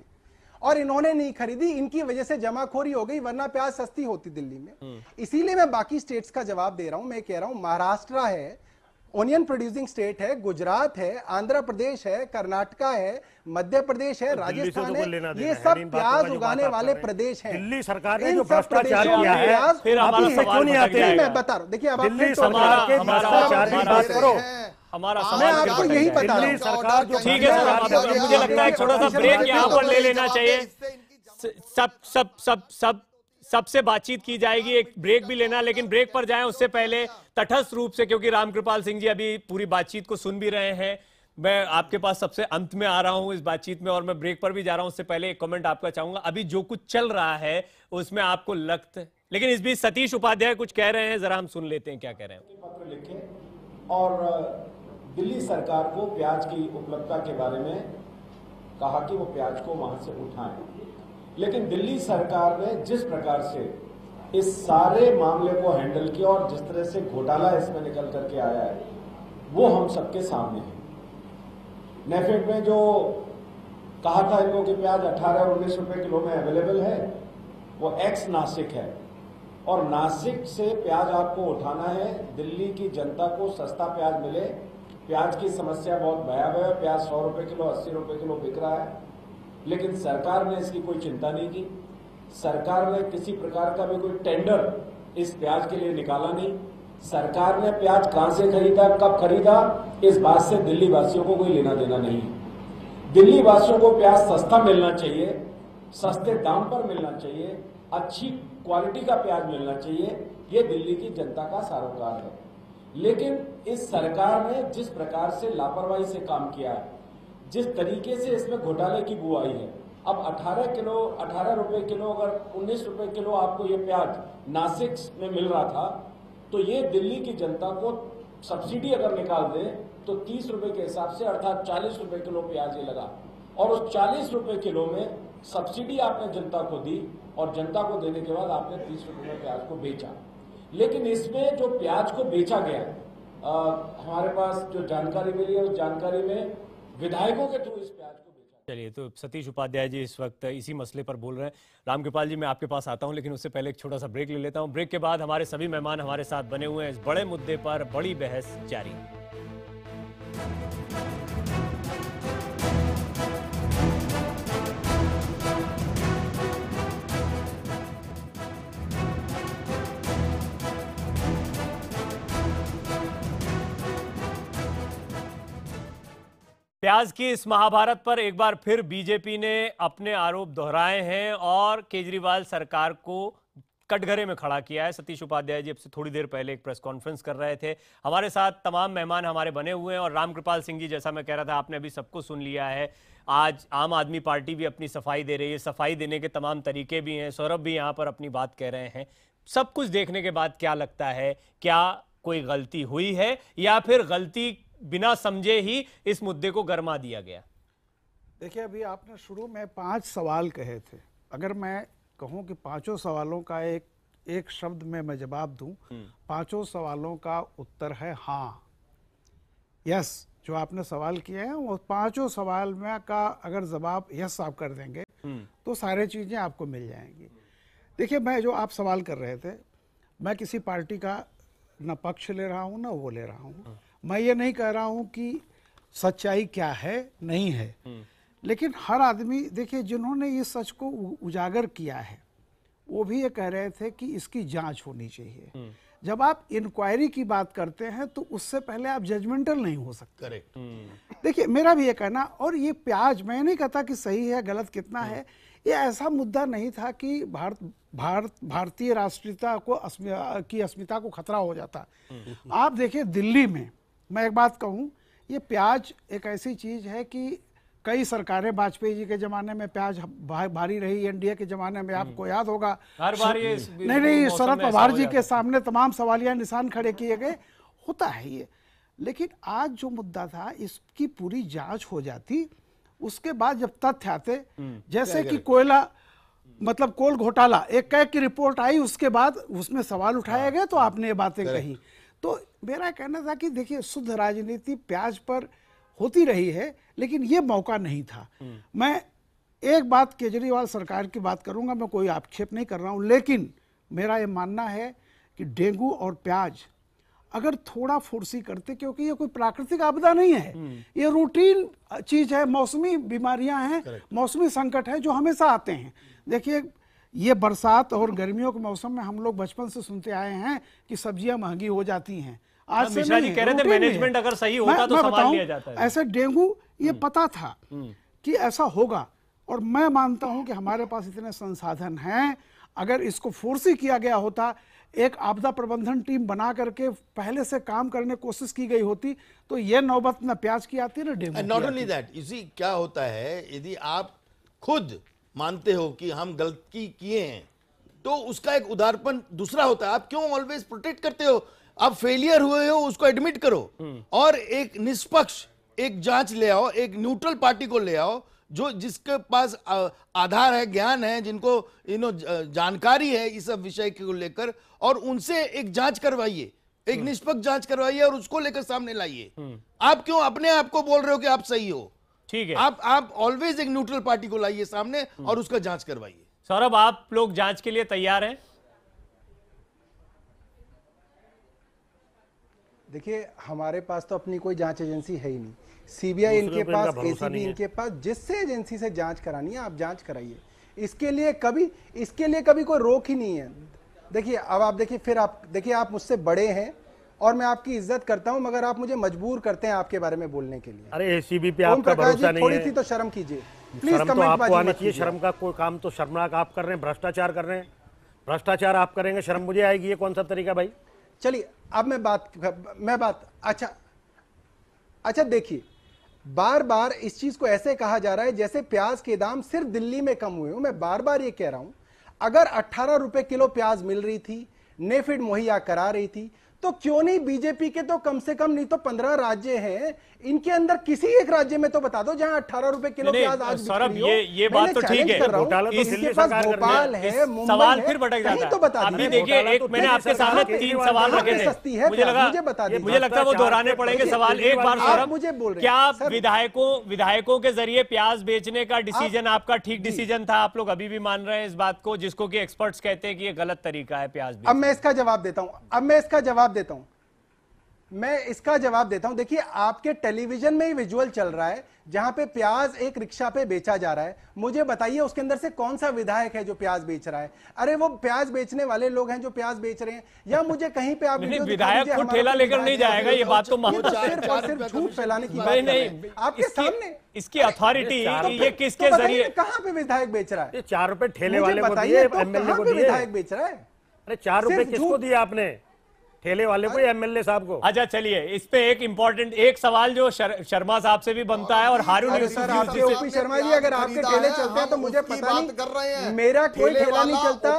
और इन्होंने नहीं खरीदी इनकी वजह से जमाखोरी हो गई वरना प्याज सस्ती होती दिल्ली में हम्म। इसीलिए मैं बाकी स्टेट्स का जवाब दे रहा हूं मैं कह रहा हूं महाराष्ट्र है ओनियन प्रोड्यूसिंग स्टेट है गुजरात है आंध्र प्रदेश है कर्नाटका है मध्य प्रदेश है तो तो राजस्थान है ये सब प्याज उगाने वाले प्रदेश हैं दिल्ली सरकार ने जो भ्रष्टाचार किया है फिर आप क्यों नहीं आते मैं बता रहा हूँ देखिए अब आप हमारा हाँ, समय आपको यही पता सरकार जो ठीक है सर मुझे लगता है थोड़ा सा ब्रेक यहाँ पर ले लेना चाहिए सब सब सब सब सबसे बातचीत की जाएगी एक ब्रेक भी लेना लेकिन ब्रेक पर जाएं उससे पहले तटस्थ रूप से क्योंकि रामकृपाल सिंह जी अभी पूरी बातचीत को सुन भी रहे हैं मैं आपके पास सबसे अंत में आ रहा हूं इस बातचीत में और मैं ब्रेक पर भी जा रहा हूं उससे पहले एक कमेंट आपका चाहूंगा अभी जो कुछ चल रहा है उसमें आपको लगत लेकिन इस बीच सतीश उपाध्याय कुछ कह रहे हैं जरा हम सुन लेते हैं क्या कह रहे हैं तो और दिल्ली सरकार को प्याज की उपलब्धता के बारे में कहा कि वो प्याज को वहां से उठाएं लेकिन दिल्ली सरकार ने जिस प्रकार से इस सारे मामले को हैंडल किया और जिस तरह से घोटाला इसमें निकल करके आया है वो हम सबके सामने है नेफेड में जो कहा था इनको कि प्याज 18 और उन्नीस रुपए किलो में अवेलेबल है वो एक्स नासिक है और नासिक से प्याज आपको उठाना है दिल्ली की जनता को सस्ता प्याज मिले प्याज की समस्या बहुत भयावह है प्याज सौ रुपए किलो अस्सी रुपए किलो बिक रहा है लेकिन सरकार ने इसकी कोई चिंता नहीं की सरकार ने किसी प्रकार का भी कोई टेंडर इस प्याज के लिए निकाला नहीं सरकार ने प्याज कहां से खरीदा कब खरीदा इस बात से दिल्ली वासियों को कोई लेना देना नहीं है दिल्ली वासियों को प्याज सस्ता मिलना चाहिए सस्ते दाम पर मिलना चाहिए अच्छी क्वालिटी का प्याज मिलना चाहिए ये दिल्ली की जनता का सारोकार है लेकिन इस सरकार ने जिस प्रकार से लापरवाही से काम किया है जिस तरीके से इसमें घोटाले की बुआई है अब 18 किलो 18 रुपए किलो अगर 19 रुपए किलो आपको ये प्याज नासिक में मिल रहा था तो ये दिल्ली की जनता को सब्सिडी अगर निकाल दे तो 30 रुपए के हिसाब से अर्थात 40 रुपए किलो प्याज ये लगा और उस चालीस रुपए किलो में सब्सिडी आपने जनता को दी और जनता को देने के बाद आपने तीस रुपए में प्याज को बेचा लेकिन इसमें जो प्याज को बेचा गया आ, हमारे पास जो जानकारी मिली है उस जानकारी में विधायकों के थ्रू इस प्याज को बेचा चलिए तो सतीश उपाध्याय जी इस वक्त इसी मसले पर बोल रहे हैं रामकृपाल जी मैं आपके पास आता हूं लेकिन उससे पहले एक छोटा सा ब्रेक ले लेता हूं ब्रेक के बाद हमारे सभी मेहमान हमारे साथ बने हुए हैं इस बड़े मुद्दे पर बड़ी बहस जारी प्याज की इस महाभारत पर एक बार फिर बीजेपी ने अपने आरोप दोहराए हैं और केजरीवाल सरकार को कटघरे में खड़ा किया है सतीश उपाध्याय जी अब से थोड़ी देर पहले एक प्रेस कॉन्फ्रेंस कर रहे थे हमारे साथ तमाम मेहमान हमारे बने हुए हैं और रामकृपाल सिंह जी जैसा मैं कह रहा था आपने अभी सबको सुन लिया है आज आम आदमी पार्टी भी अपनी सफाई दे रही है सफाई देने के तमाम तरीके भी हैं सौरभ भी यहाँ पर अपनी बात कह रहे हैं सब कुछ देखने के बाद क्या लगता है क्या कोई गलती हुई है या फिर गलती बिना समझे ही इस मुद्दे को गर्मा दिया गया देखिए अभी आपने शुरू में पांच सवाल कहे थे अगर मैं कहूं कि पांचों सवालों का एक एक शब्द में मैं जवाब दूं हम्म। पांचों सवालों का उत्तर है हाँ यस जो आपने सवाल किए हैं वो पांचों सवाल में का अगर जवाब यस आप कर देंगे हम्म। तो सारे चीज़ें आपको मिल जाएंगी देखिए मैं जो आप सवाल कर रहे थे मैं किसी पार्टी का ना पक्ष ले रहा हूँ ना वो ले रहा हूँ हाँ। मैं ये नहीं कह रहा हूँ कि सच्चाई क्या है नहीं है लेकिन हर आदमी देखिए जिन्होंने इस सच को उजागर किया है वो भी ये कह रहे थे कि इसकी जांच होनी चाहिए जब आप इंक्वायरी की बात करते हैं तो उससे पहले आप जजमेंटल नहीं हो सकते करें देखिए मेरा भी ये कहना और ये प्याज मैं नहीं कहता कि सही है गलत कितना है ये ऐसा मुद्दा नहीं था कि भारत भारत भारतीय राष्ट्रीयता को अस्मि, की अस्मिता को खतरा हो जाता आप देखिए दिल्ली में मैं एक बात कहूँ ये प्याज एक ऐसी चीज़ है कि कई सरकारें वाजपेयी जी के जमाने में प्याज भारी रही एनडीए के जमाने में आपको हम्म। याद होगा हर बार ये नहीं नहीं शरद पवार जी के सामने तमाम सवालिया निशान खड़े किए गए होता है ये लेकिन आज जो मुद्दा था इसकी पूरी जांच हो जाती उसके बाद जब तथ्य आते हम्म, जैसे कि कोयला मतलब कोल घोटाला एक कैक की रिपोर्ट आई उसके बाद उसमें सवाल उठाया हाँ, गया तो हाँ। आपने ये बातें कही तो मेरा कहना था कि देखिए शुद्ध राजनीति प्याज पर होती रही है लेकिन ये मौका नहीं था हम्म। मैं एक बात केजरीवाल सरकार की बात करूंगा मैं कोई आक्षेप नहीं कर रहा हूं लेकिन मेरा ये मानना है कि डेंगू और प्याज अगर थोड़ा फुर्सी करते क्योंकि ये कोई प्राकृतिक आपदा नहीं है हम्म। ये रूटीन चीज है मौसमी बीमारियां हैं मौसमी संकट है जो हमेशा आते हैं देखिए ये बरसात और गर्मियों के मौसम में हम लोग बचपन से सुनते आए हैं कि सब्जियां महंगी हो जाती हैं हाँ, आज से नहीं कह रहे थे मैनेजमेंट अगर सही होता मैं, तो मैं लिया जाता है ऐसा डेंगू ये हम्म। पता था हम्म। कि ऐसा होगा और मैं मानता हूं कि हमारे पास इतने संसाधन हैं अगर इसको फोर्सी किया गया होता एक आपदा प्रबंधन टीम बना करके पहले से काम करने कोशिश की गई होती तो ये नौबत ना प्याज की आती ना डेंगू नॉट ओनली दैट इसी क्या होता है यदि आप खुद मानते हो कि हम गलती किए हैं तो उसका एक उदारपन दूसरा होता है आप क्यों ऑलवेज प्रोटेक्ट करते हो आप फेलियर हुए हो उसको एडमिट करो हम्म। और एक निष्पक्ष एक जांच ले आओ एक न्यूट्रल पार्टी को ले आओ जो जिसके पास आधार है ज्ञान है जिनको यू नो जानकारी है इस सब विषय को लेकर और उनसे एक जांच करवाइए एक हम्म। निष्पक्ष जांच करवाइए और उसको लेकर सामने लाइए हम्म। आप क्यों अपने आप को बोल रहे हो कि आप सही हो ठीक है आप आप ऑलवेज एक न्यूट्रल पार्टी को लाइए सामने और उसका जांच करवाइए सौरभ आप लोग जांच के लिए तैयार हैं देखिए हमारे पास तो अपनी कोई जांच एजेंसी है ही नहीं सीबीआई इनके पास एसीबी इनके पास जिससे एजेंसी से जांच करानी है आप जांच कराइए इसके लिए कभी इसके लिए कभी कोई रोक ही नहीं है देखिए अब आप देखिए फिर आप देखिए आप मुझसे बड़े हैं और मैं आपकी इज्जत करता हूं मगर आप मुझे मजबूर करते हैं आपके बारे में बोलने के लिए अरे एसीबी पे आपका भरोसा नहीं है थी तो शर्म कीजिए प्लीज तो आपको आनी चाहिए शर्म का कोई काम तो शर्मनाक आप कर रहे हैं भ्रष्टाचार कर रहे हैं भ्रष्टाचार आप करेंगे शर्म मुझे आएगी ये कौन सा तरीका भाई चलिए अब मैं बात मैं बात अच्छा अच्छा देखिए बार बार इस चीज को ऐसे कहा जा रहा है जैसे प्याज के दाम सिर्फ दिल्ली में कम हुए हूं मैं बार बार ये कह रहा हूं अगर अट्ठारह रुपए किलो प्याज मिल रही थी नेफिड मुहैया करा रही थी तो क्यों नहीं बीजेपी के तो कम से कम नहीं तो पंद्रह राज्य हैं इनके अंदर किसी एक राज्य में तो बता दो जहाँ अठारह रुपए किलो प्याज आज सौरभ ये ये बात तो ठीक है तो पास भोपाल है सवाल फिर भटक जाता तो बता देखिए एक तो मैंने आपके सामने तीन सवाल रखे थे सस्ती है मुझे लगा मुझे बता दीजिए मुझे लगता है वो अच्छा, अच्छा। दोहराने पड़ेंगे सवाल एक बार सौरभ मुझे बोल रहे क्या विधायकों विधायकों के जरिए प्याज बेचने का डिसीजन आपका ठीक डिसीजन था आप लोग अभी भी मान रहे हैं इस बात को जिसको की एक्सपर्ट कहते हैं कि ये गलत तरीका है प्याज अब मैं इसका जवाब देता हूँ अब मैं इसका जवाब जवाब देता हूं मैं इसका जवाब देता हूं देखिए आपके टेलीविजन में ही विजुअल चल रहा है जहां पे प्याज एक रिक्शा पे बेचा जा रहा है मुझे बताइए उसके अंदर से कौन सा विधायक है जो प्याज बेच रहा है अरे वो प्याज बेचने वाले लोग हैं जो प्याज बेच रहे हैं या मुझे कहीं पे आप विधायक को ठेला लेकर नहीं जाएगा ये बात तो, तो सिर्फ और सिर्फ झूठ फैलाने की बात नहीं आपके सामने इसकी अथॉरिटी तो ये किसके तो जरिए कहाँ पे विधायक बेच रहा है चार रुपए ठेले वाले बताइए विधायक बेच रहा है अरे चार रुपए किसको दिया आपने ठेले वाले को या एमएलए साहब को अच्छा चलिए इस पे एक इम्पोर्टेंट एक सवाल जो शर, शर्मा साहब से भी बनता है और हारून शर्मा जी अगर आपके ठेले चलते हैं तो मुझे पता नहीं कर रहे हैं मेरा कोई ठेला नहीं चलता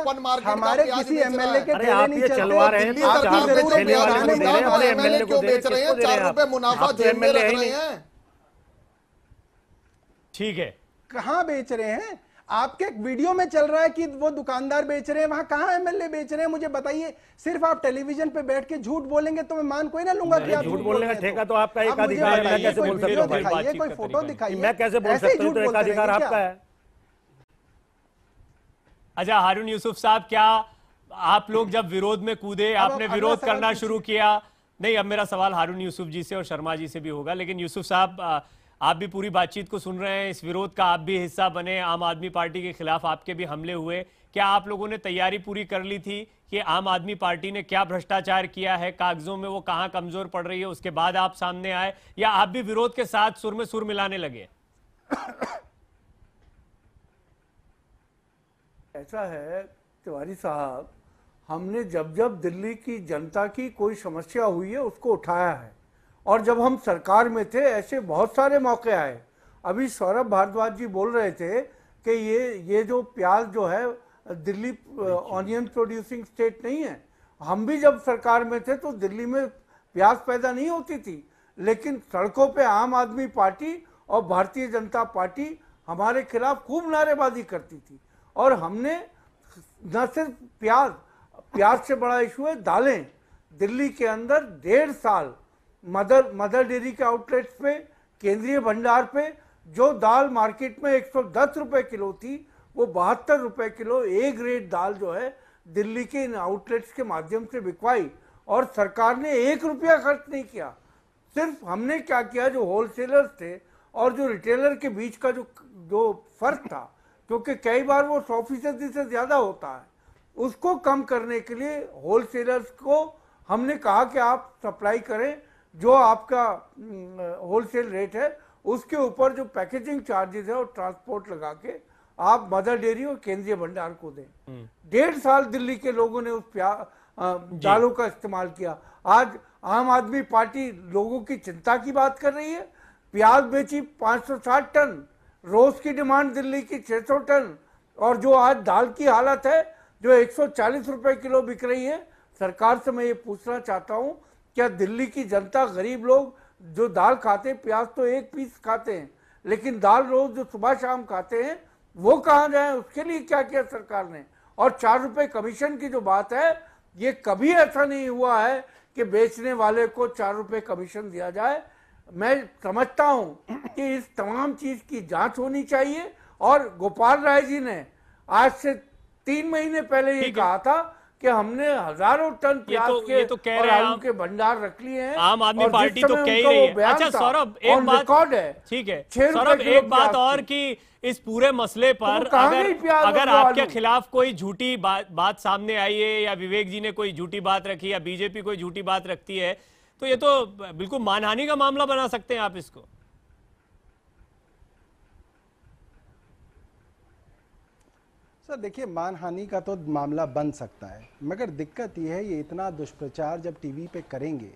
हमारे किसी एमएलए के ठेले चलवा रहे हैं को बेच रहे हैं चार रुपए मुनाफा एमएलए तो ठीक है कहाँ बेच रहे हैं आपके वीडियो में चल रहा है कि वो दुकानदार बेच रहे हैं वहां कहाँ एमएलए बेच रहे हैं मुझे बताइए सिर्फ आप टेलीविजन पे बैठ के झूठ बोलेंगे तो मैं मान कोई ना लूंगा कि आप झूठ बोलने का ठेका तो।, तो आपका एक अधिकार है मैं कैसे बोल सकता हो दिखाइए कोई फोटो दिखाइए मैं कैसे बोल सकता हूं तो एक अधिकार आपका है अच्छा हारून यूसुफ साहब क्या आप लोग जब विरोध में कूदे आपने विरोध करना शुरू किया नहीं अब मेरा सवाल हारून यूसुफ जी से और शर्मा जी से भी होगा लेकिन यूसुफ साहब आप भी पूरी बातचीत को सुन रहे हैं इस विरोध का आप भी हिस्सा बने आम आदमी पार्टी के खिलाफ आपके भी हमले हुए क्या आप लोगों ने तैयारी पूरी कर ली थी कि आम आदमी पार्टी ने क्या भ्रष्टाचार किया है कागजों में वो कहाँ कमजोर पड़ रही है उसके बाद आप सामने आए या आप भी विरोध के साथ सुर में सुर मिलाने लगे ऐसा है तिवारी साहब हमने जब जब दिल्ली की जनता की कोई समस्या हुई है उसको उठाया है और जब हम सरकार में थे ऐसे बहुत सारे मौके आए अभी सौरभ भारद्वाज जी बोल रहे थे कि ये ये जो प्याज जो है दिल्ली ऑनियन प्रोड्यूसिंग स्टेट नहीं है हम भी जब सरकार में थे तो दिल्ली में प्याज पैदा नहीं होती थी लेकिन सड़कों पे आम आदमी पार्टी और भारतीय जनता पार्टी हमारे खिलाफ खूब नारेबाजी करती थी और हमने न सिर्फ प्याज प्याज से बड़ा इशू है दालें दिल्ली के अंदर डेढ़ साल मदर मदर डेयरी के आउटलेट्स पे केंद्रीय भंडार पे जो दाल मार्केट में एक सौ दस रुपये किलो थी वो बहत्तर रुपये किलो ए ग्रेड दाल जो है दिल्ली के इन आउटलेट्स के माध्यम से बिकवाई और सरकार ने एक रुपया खर्च नहीं किया सिर्फ हमने क्या किया जो होलसेलर्स थे और जो रिटेलर के बीच का जो जो फर्क था क्योंकि कई बार वो सौ फीसदी से ज़्यादा होता है उसको कम करने के लिए होलसेलर्स को हमने कहा कि आप सप्लाई करें जो आपका होलसेल हम्म, रेट है उसके ऊपर जो पैकेजिंग चार्जेस है और ट्रांसपोर्ट लगा के आप मदर डेयरी और केंद्रीय भंडार को दें हम्म। डेढ़ साल दिल्ली के लोगों ने उस प्या दालों का इस्तेमाल किया आज आम आदमी पार्टी लोगों की चिंता की बात कर रही है प्याज बेची 560 टन रोज की डिमांड दिल्ली की 600 टन और जो आज दाल की हालत है जो 140 रुपए किलो बिक रही है सरकार से मैं ये पूछना चाहता हूँ क्या दिल्ली की जनता गरीब लोग जो दाल खाते प्याज तो एक पीस खाते हैं लेकिन दाल रोज जो सुबह शाम खाते हैं वो कहाँ जाए उसके लिए क्या किया सरकार ने और चार रुपये कमीशन की जो बात है ये कभी ऐसा नहीं हुआ है कि बेचने वाले को चार रुपये कमीशन दिया जाए मैं समझता हूँ कि इस तमाम चीज़ की जांच होनी चाहिए और गोपाल राय जी ने आज से तीन महीने पहले ये कहा था कि हमने हजारों टन तो- प्याज तो, के तो और आलू के भंडार रख लिए हैं आम आदमी पार्टी तो कह ही रही है अच्छा सौरभ एक बात रिकॉर्ड है ठीक है सौरभ एक बात और कि इस पूरे मसले पर तो अगर अगर आपके खिलाफ कोई झूठी बात बात सामने आई है या विवेक जी ने कोई झूठी बात रखी या बीजेपी कोई झूठी बात रखती है तो ये तो बिल्कुल मानहानि का मामला बना सकते हैं आप इसको सर देखिए मानहानि का तो मामला बन सकता है मगर दिक्कत यह है ये इतना दुष्प्रचार जब टीवी पे करेंगे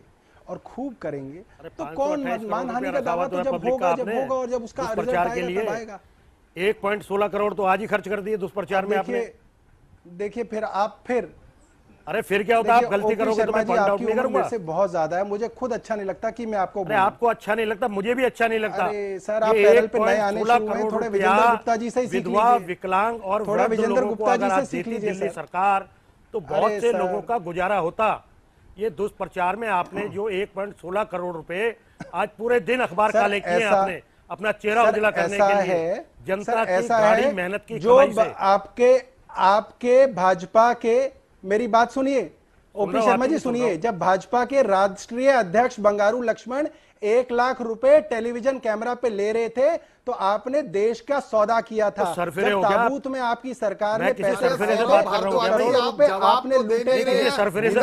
और खूब करेंगे तो कौन मानहानि का दावा तो जब होगा जब होगा और जब उसका आएगा एक पॉइंट सोलह करोड़ तो आज ही खर्च कर दिए दुष्प्रचार में आपने देखिए फिर आप फिर अरे फिर क्या होता आप गलती करोगे तो मैं पॉइंट आउट नहीं करूंगा से बहुत ज्यादा है मुझे खुद अच्छा नहीं लगता कि मैं आपको अरे आपको अच्छा नहीं लगता मुझे भी अच्छा नहीं लगता अरे सर आप पैनल पे नए आने थोड़े विजेंद्र गुप्ता जी से सीख लीजिए विकलांग और थोड़ा विजेंद्र गुप्ता जी से सीख लीजिए सरकार तो बहुत से लोगों का गुजारा होता ये दुष्प्रचार में आपने जो एक पॉइंट सोलह करोड़ रूपए आज पूरे दिन अखबार काले किए आपने अपना चेहरा उजला करने के लिए जनता की मेहनत की जो आपके आपके भाजपा के मेरी बात सुनिए ओपी शर्मा जी सुनिए जब भाजपा के राष्ट्रीय अध्यक्ष बंगारू लक्ष्मण एक लाख रुपए टेलीविजन कैमरा पे ले रहे थे तो आपने देश का सौदा किया था तो ताबूत में आपकी सरकार ने पैसे करोड़ रुपए आपने तो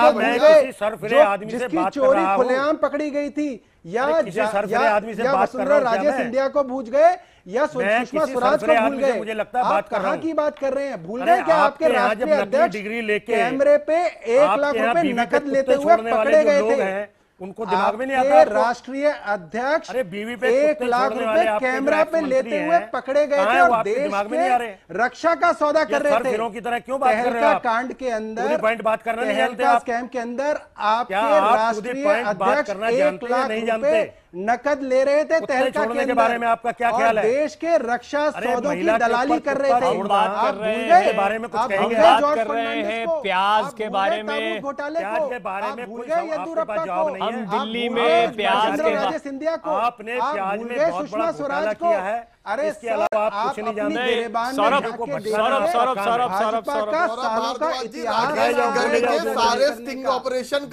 लूटे जिसकी चोरी खुलेआम पकड़ी गई थी या वसुंधरा राजे सिंधिया को भूज गए या सुषमा स्वराज को भूल गए मुझे लगता है बात कर रहा की बात कर रहे हैं भूल गए क्या आपके राष्ट्रीय अध्यक्ष डिग्री लेके कैमरे पे एक लाख रुपए नकद लेते हुए पकड़े गए थे उनको दिमाग में नहीं आता राष्ट्रीय अध्यक्ष अरे बीवी पे एक लाख रुपए कैमरा पे लेते हुए पकड़े गए थे और देश दिमाग में नहीं आ रहे रक्षा का सौदा कर रहे थे की तरह क्यों बात कर रहे हैं कांड के अंदर पॉइंट बात करना नहीं जानते आप स्कैम के अंदर आपके राष्ट्रीय अध्यक्ष एक लाख नहीं जानते नकद ले रहे थे तहलका के, बारे में आपका क्या ख्याल है देश के रक्षा सौदों की दलाली कर रहे थे आप भूल बारे में कुछ कहेंगे बात कर रहे हैं प्याज के बारे में घोटाले के बारे में भूल गए हम दिल्ली में प्याज के सिंधिया को आपने प्याज में सुषमा स्वराज है अरे इसके अलावा आप, कुछ नहीं जानते सौरभ सौरभ सौरभ सौरभ सौरभ सौरभ का इतिहास सारे स्टिंग ऑपरेशन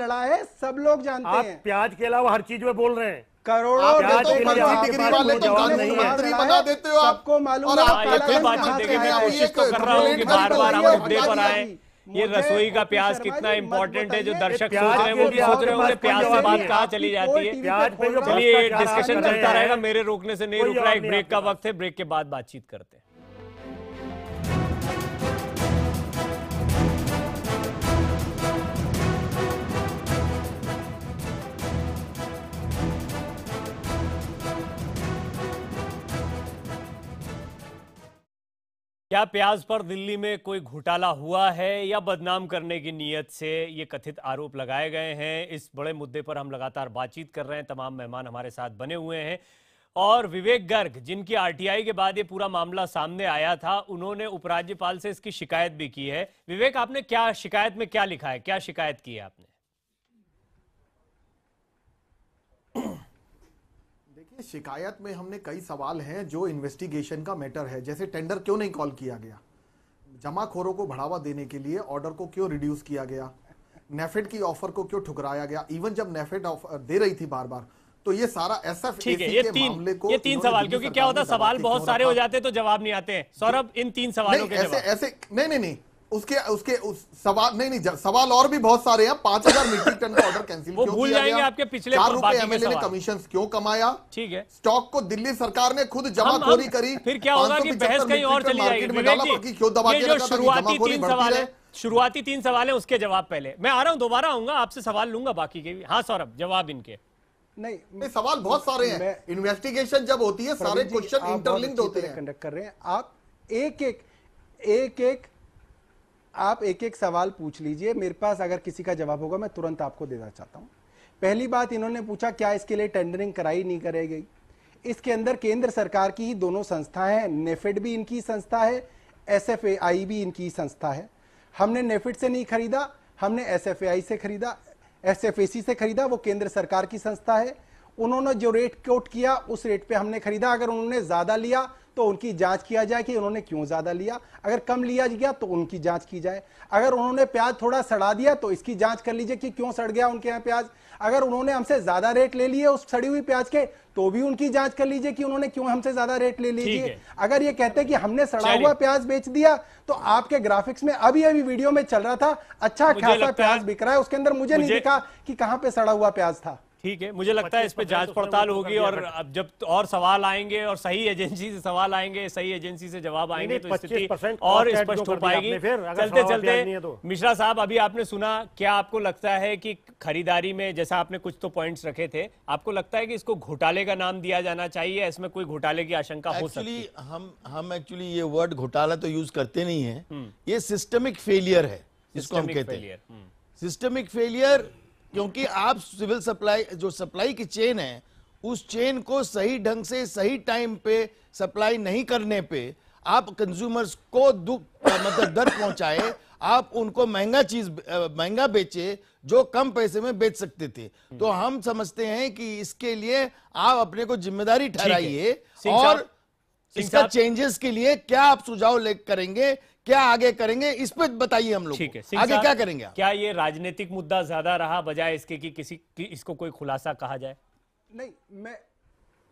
लड़ा है सब लोग जानते हैं प्याज के अलावा हर चीज में बोल रहे हैं करोड़ों डिग्री वाले तो मंत्री बना देते हो आपको मालूम है कोशिश तो कर रहा हूँ कि बार बार आप मुद्दे पर आए ये रसोई का प्याज कितना इम्पोर्टेंट है जो दर्शक सोच रहे हैं वो भी सोच रहे होंगे प्याज से बात कहा चली जाती है प्याज चलिए डिस्कशन चलता रहेगा मेरे रोकने से नहीं रुक रहा है ब्रेक का वक्त है ब्रेक के बाद बातचीत करते हैं क्या प्याज पर दिल्ली में कोई घोटाला हुआ है या बदनाम करने की नीयत से ये कथित आरोप लगाए गए हैं इस बड़े मुद्दे पर हम लगातार बातचीत कर रहे हैं तमाम मेहमान हमारे साथ बने हुए हैं और विवेक गर्ग जिनकी आरटीआई के बाद ये पूरा मामला सामने आया था उन्होंने उपराज्यपाल से इसकी शिकायत भी की है विवेक आपने क्या शिकायत में क्या लिखा है क्या शिकायत की है आपने शिकायत में हमने कई सवाल हैं जो इन्वेस्टिगेशन का मैटर है जैसे टेंडर क्यों नहीं कॉल किया गया जमाखोरों को बढ़ावा देने के लिए ऑर्डर को क्यों रिड्यूस किया गया नेफेड की ऑफर को क्यों ठुकराया गया इवन जब नेफेड ऑफर दे रही थी बार बार तो ये सारा एस एफ ये तीन, मामले को ये तीन सवाल क्योंकि क्या होता सवाल बहुत सारे हो जाते हैं तो जवाब नहीं आते हैं सौरभ इन तीन सवालों के ऐसे ऐसे नहीं नहीं नहीं उसके उसके उस सवाल नहीं नहीं सवाल और भी बहुत सारे हैं पांच हजार मीट्रिक टन का ऑर्डर कैंसिल क्यों भूल किया गया आपके पिछले चार रुपए एमएलए ने कमीशन क्यों कमाया ठीक है स्टॉक को दिल्ली सरकार ने खुद जमाखोरी करी फिर क्या होगा कि बहस कहीं और चली जाएगी क्यों दबा के शुरुआती तीन सवाल है शुरुआती तीन सवाल है उसके जवाब पहले मैं आ रहा हूँ दोबारा आऊंगा आपसे सवाल लूंगा बाकी के भी हाँ सौरभ जवाब इनके नहीं सवाल बहुत सारे हैं इन्वेस्टिगेशन जब होती है सारे क्वेश्चन इंटरलिंक्ड होते हैं कंडक्ट कर रहे हैं आप एक एक एक एक आप एक एक सवाल पूछ लीजिए मेरे पास अगर किसी का जवाब होगा मैं तुरंत आपको देना चाहता हूँ पहली बात इन्होंने पूछा क्या इसके लिए टेंडरिंग कराई नहीं कराई गई इसके अंदर केंद्र सरकार की ही दोनों संस्था है नेफेड भी इनकी संस्था है एस भी इनकी संस्था है हमने नेफिड से नहीं खरीदा हमने एस से खरीदा एस से खरीदा वो केंद्र सरकार की संस्था है उन्होंने जो रेट कोट किया उस रेट पे हमने खरीदा अगर उन्होंने ज़्यादा लिया तो उनकी जांच किया जाए कि उन्होंने क्यों ज़्यादा लिया अगर कम लिया गया तो उनकी जांच की जाए अगर उन्होंने प्याज थोड़ा सड़ा दिया तो इसकी जांच कर लीजिए कि क्यों सड़ गया उनके यहाँ प्याज अगर उन्होंने हमसे ज़्यादा रेट ले लिए उस सड़ी हुई प्याज के तो भी उनकी जांच कर लीजिए कि उन्होंने क्यों हमसे ज्यादा रेट ले लीजिए अगर ये कहते कि हमने सड़ा हुआ प्याज बेच दिया तो आपके ग्राफिक्स में अभी अभी वीडियो में चल रहा था अच्छा खासा प्याज बिक रहा है उसके अंदर मुझे नहीं दिखा कि कहाँ पे सड़ा हुआ प्याज था ठीक है मुझे लगता है इस पर जांच पड़ताल होगी और अब जब तो और सवाल आएंगे और सही एजेंसी से सवाल आएंगे सही एजेंसी से जवाब आएंगे तो स्थिति और स्पष्ट हो पाएगी चलते चलते तो। मिश्रा साहब अभी आपने सुना क्या आपको लगता है कि खरीदारी में जैसा आपने कुछ तो पॉइंट्स रखे थे आपको लगता है कि इसको घोटाले का नाम दिया जाना चाहिए इसमें कोई घोटाले की आशंका हो सकती हम हम एक्चुअली ये वर्ड घोटाला तो यूज करते नहीं हम्म। है ये सिस्टमिक फेलियर है जिसको हम कहते हैं सिस्टमिक हम्म। फेलियर क्योंकि आप सिविल सप्लाई जो सप्लाई की चेन है उस चेन को सही ढंग से सही टाइम पे सप्लाई नहीं करने पे आप कंज्यूमर्स को दुख मतलब दर्द पहुंचाए आप उनको महंगा चीज महंगा बेचे जो कम पैसे में बेच सकते थे तो हम्म। हम समझते हैं कि इसके लिए आप अपने को जिम्मेदारी ठहराइए और इसका चेंजेस के लिए क्या आप सुझाव ले करेंगे क्या आगे करेंगे इस पर बताइए हम लोग ठीक है आगे क्या करेंगे क्या ये राजनीतिक मुद्दा ज्यादा रहा बजाय इसके कि किसी कि इसको कोई खुलासा कहा जाए नहीं मैं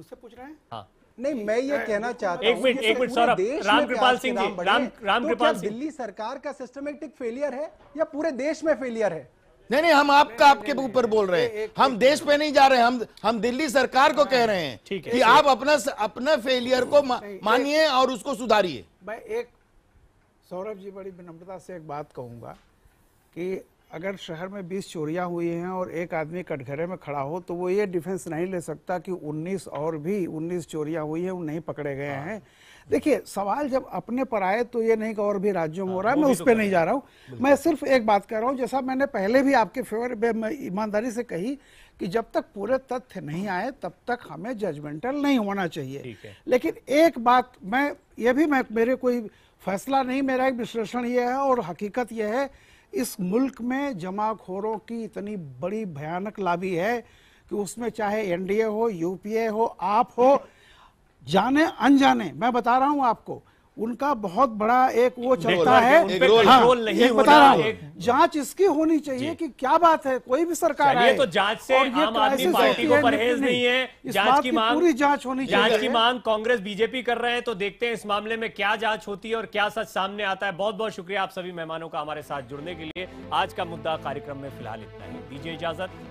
उससे पूछ रहे हैं हाँ नहीं मैं ये कहना चाहता एक मिनट एक मिनट सौरभ रामकृपाल सिंह जी राम तो रामकृपाल सिंह दिल्ली सरकार का सिस्टमेटिक फेलियर है या पूरे देश में फेलियर है नहीं नहीं हम आपका आपके ऊपर बोल रहे हैं हम देश पे नहीं जा रहे हैं हम हम दिल्ली सरकार को कह रहे हैं कि आप अपना अपना फेलियर को मानिए और उसको सुधारिए मैं एक सौरभ जी बड़ी विनम्रता से एक बात कहूँगा कि अगर शहर में 20 चोरियाँ हुई हैं और एक आदमी कटघरे में खड़ा हो तो वो ये डिफेंस नहीं ले सकता कि 19 और भी 19 चोरियाँ हुई हैं वो नहीं पकड़े गए हाँ। हैं देखिए सवाल जब अपने पर आए तो ये नहीं कि और भी राज्यों में हो हाँ, रहा है मैं उस तो पर नहीं जा रहा हूँ मैं सिर्फ एक बात कर रहा हूँ जैसा मैंने पहले भी आपके फेवर में ईमानदारी से कही कि जब तक पूरे तथ्य नहीं आए तब तक हमें जजमेंटल नहीं होना चाहिए लेकिन एक बात मैं ये भी मैं मेरे कोई फैसला नहीं मेरा एक विश्लेषण यह है और हकीकत यह है इस मुल्क में जमाखोरों की इतनी बड़ी भयानक लाभी है कि उसमें चाहे एनडीए हो यूपीए हो आप हो जाने अनजाने मैं बता रहा हूं आपको उनका बहुत बड़ा एक वो चलता है हाँ, जांच इसकी होनी चाहिए कि क्या बात है कोई भी सरकार है तो जांच से आम आदमी पार्टी को परहेज नहीं है जांच की मांग पूरी जांच होनी चाहिए जांच की मांग कांग्रेस बीजेपी कर रहे हैं तो देखते हैं इस मामले में क्या जांच होती है और क्या सच सामने आता है बहुत बहुत शुक्रिया आप सभी मेहमानों का हमारे साथ जुड़ने के लिए आज का मुद्दा कार्यक्रम में फिलहाल इतना ही दीजिए इजाजत